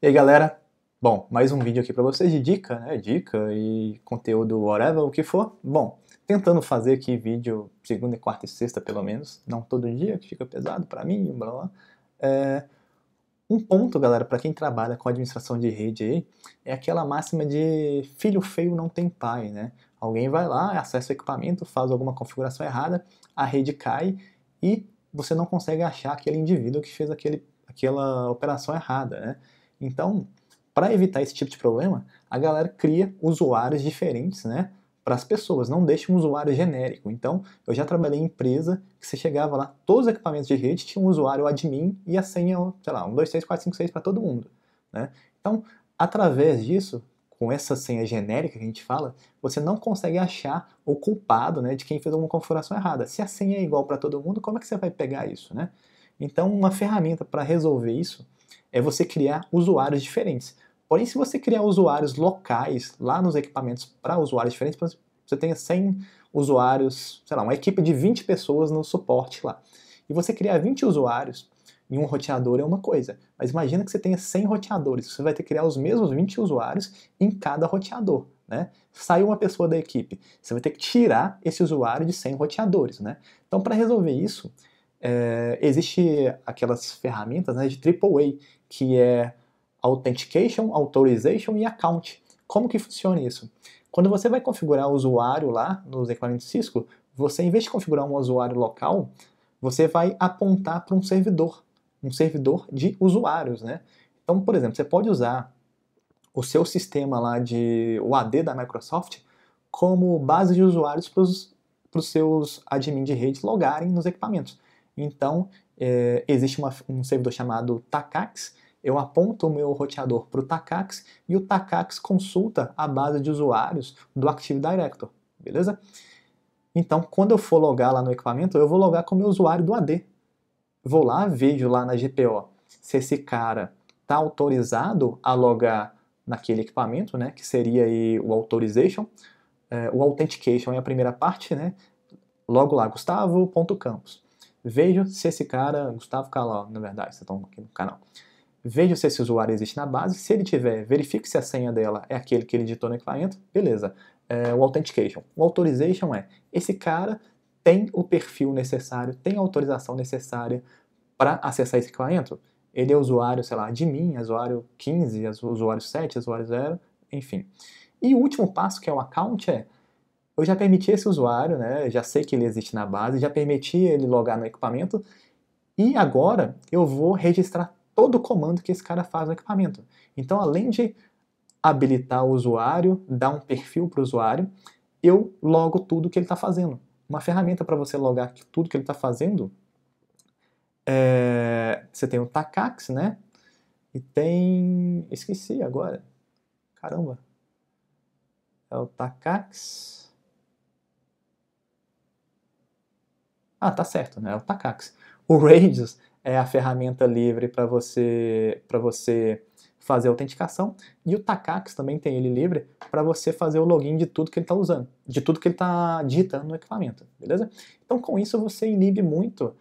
E aí galera, bom, mais um vídeo aqui para vocês de dica, né, dica e conteúdo whatever, o que for. Bom, tentando fazer aqui vídeo segunda, quarta e sexta pelo menos, não todo dia, que fica pesado para mim, blá blá. É, um ponto, galera, para quem trabalha com administração de rede aí, é aquela máxima de filho feio não tem pai, né? Alguém vai lá, acessa o equipamento, faz alguma configuração errada, a rede cai e você não consegue achar aquele indivíduo que fez aquele, aquela operação errada, né? Então, para evitar esse tipo de problema, a galera cria usuários diferentes, né? Para as pessoas, não deixe um usuário genérico. Então, eu já trabalhei em empresa que você chegava lá, todos os equipamentos de rede tinham um usuário admin e a senha, sei lá, 1, 2, 3, 4, 5, 6 para todo mundo. Né? Então, através disso, com essa senha genérica que a gente fala, você não consegue achar o culpado né, de quem fez uma configuração errada. Se a senha é igual para todo mundo, como é que você vai pegar isso? Né? Então, uma ferramenta para resolver isso é você criar usuários diferentes. Porém, se você criar usuários locais lá nos equipamentos para usuários diferentes, você tenha 100 usuários, sei lá, uma equipe de 20 pessoas no suporte lá. E você criar 20 usuários em um roteador é uma coisa, mas imagina que você tenha 100 roteadores, você vai ter que criar os mesmos 20 usuários em cada roteador. Né? Saiu uma pessoa da equipe, você vai ter que tirar esse usuário de 100 roteadores. Né? Então, para resolver isso, é, existe aquelas ferramentas né, de AAA, que é Authentication, Authorization e Account. Como que funciona isso? Quando você vai configurar o usuário lá nos equipamentos Cisco, você, em vez de configurar um usuário local, você vai apontar para um servidor, um servidor de usuários, né? Então, por exemplo, você pode usar o seu sistema lá de o AD da Microsoft como base de usuários para os seus admin de redes logarem nos equipamentos. Então, é, existe uma, um servidor chamado Takax, eu aponto o meu roteador para o Takax e o Takax consulta a base de usuários do Active Directory, beleza? Então, quando eu for logar lá no equipamento, eu vou logar com o meu usuário do AD. Vou lá, vejo lá na GPO se esse cara está autorizado a logar naquele equipamento, né, que seria o authorization, é, o authentication é a primeira parte, né, logo lá, gustavo.campos. Vejo se esse cara, Gustavo Caló, na verdade, vocês estão aqui no canal. Veja se esse usuário existe na base. Se ele tiver, verifique se a senha dela é aquele que ele digitou no cliente. Beleza. É, o authentication. O authorization é esse cara tem o perfil necessário, tem a autorização necessária para acessar esse cliente. Ele é usuário, sei lá, de mim, é usuário 15, é usuário 7, é usuário 0, enfim. E o último passo, que é o account, é eu já permiti esse usuário, né, já sei que ele existe na base, já permiti ele logar no equipamento, e agora eu vou registrar todo o comando que esse cara faz no equipamento. Então, além de habilitar o usuário, dar um perfil para o usuário, eu logo tudo que ele está fazendo. Uma ferramenta para você logar tudo que ele está fazendo, é... você tem o Takax, né? E tem... esqueci agora. Caramba. É o Takax... Ah, tá certo, né? É o Takax. O Radius é a ferramenta livre para você para você fazer a autenticação e o Takax também tem ele livre para você fazer o login de tudo que ele está usando, de tudo que ele está digitando no equipamento, beleza? Então com isso você inibe muito uh,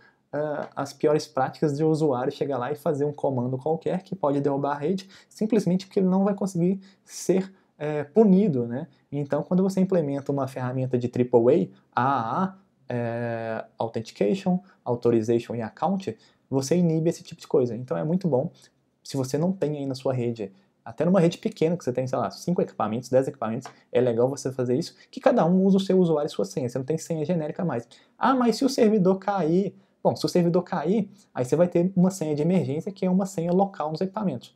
as piores práticas de o usuário chegar lá e fazer um comando qualquer que pode derrubar a rede, simplesmente porque ele não vai conseguir ser é, punido, né? Então, quando você implementa uma ferramenta de AAA, AAA, é, authentication, authorization e account, você inibe esse tipo de coisa. Então é muito bom se você não tem aí na sua rede, até numa rede pequena que você tem, sei lá, 5 equipamentos, 10 equipamentos, é legal você fazer isso, que cada um usa o seu usuário e sua senha, você não tem senha genérica mais. Ah, mas se o servidor cair, bom, se o servidor cair, aí você vai ter uma senha de emergência que é uma senha local nos equipamentos.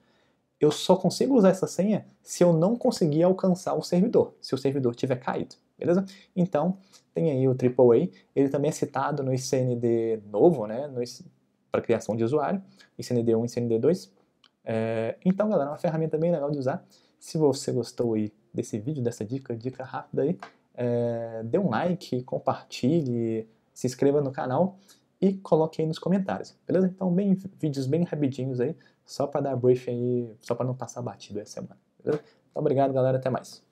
Eu só consigo usar essa senha se eu não conseguir alcançar o servidor, se o servidor tiver caído beleza? Então, tem aí o AAA, ele também é citado no ICND novo, né, para criação de usuário, ICND 1 e ICND 2. É, então, galera, é uma ferramenta bem legal de usar. Se você gostou aí desse vídeo, dessa dica, dica rápida aí, é, dê um like, compartilhe, se inscreva no canal e coloque aí nos comentários, beleza? Então, bem, vídeos bem rapidinhos aí, só para dar brief aí, só para não passar batido essa semana, beleza? Então, obrigado, galera, até mais.